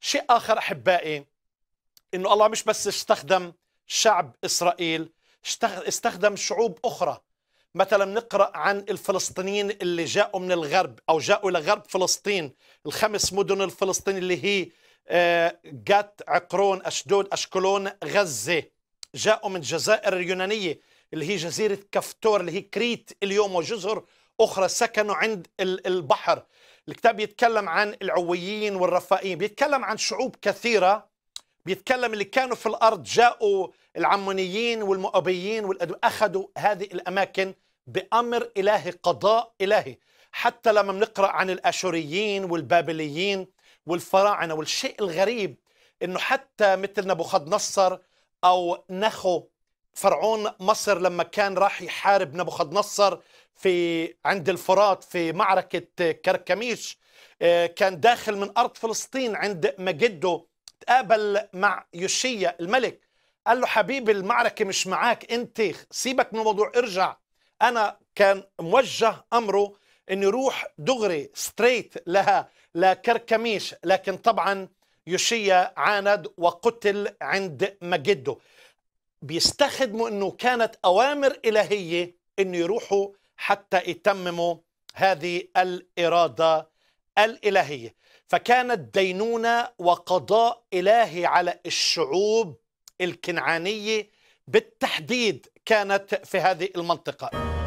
شيء آخر أحبائي أنه الله مش بس استخدم شعب إسرائيل استخدم شعوب أخرى مثلا نقرأ عن الفلسطينيين اللي جاءوا من الغرب أو جاءوا إلى غرب فلسطين الخمس مدن الفلسطينية اللي هي آه، جات عقرون أشدود أشكلون غزة جاءوا من الجزائر اليونانية اللي هي جزيرة كفتور اللي هي كريت اليوم وجزر أخرى سكنوا عند البحر الكتاب بيتكلم عن العويين والرفائيين بيتكلم عن شعوب كثيرة بيتكلم اللي كانوا في الأرض جاءوا العمونيين والمؤبيين والأدو أخذوا هذه الأماكن بأمر إلهي قضاء إلهي حتى لما بنقرأ عن الأشوريين والبابليين والفراعنة والشيء الغريب أنه حتى مثل نبوخذ نصر أو نخو فرعون مصر لما كان راح يحارب نبوخذ نصر في عند الفرات في معركة كركميش آه، كان داخل من أرض فلسطين عند مجده تقابل مع يوشيا الملك قال له حبيبي المعركة مش معاك أنت سيبك من الموضوع ارجع أنا كان موجه أمره أن يروح دغري ستريت لها لكركميش لكن طبعا يوشيا عاند وقتل عند مجده بيستخدموا انه كانت اوامر الهيه انه يروحوا حتى يتمموا هذه الاراده الالهيه فكانت دينونه وقضاء الهي على الشعوب الكنعانيه بالتحديد كانت في هذه المنطقه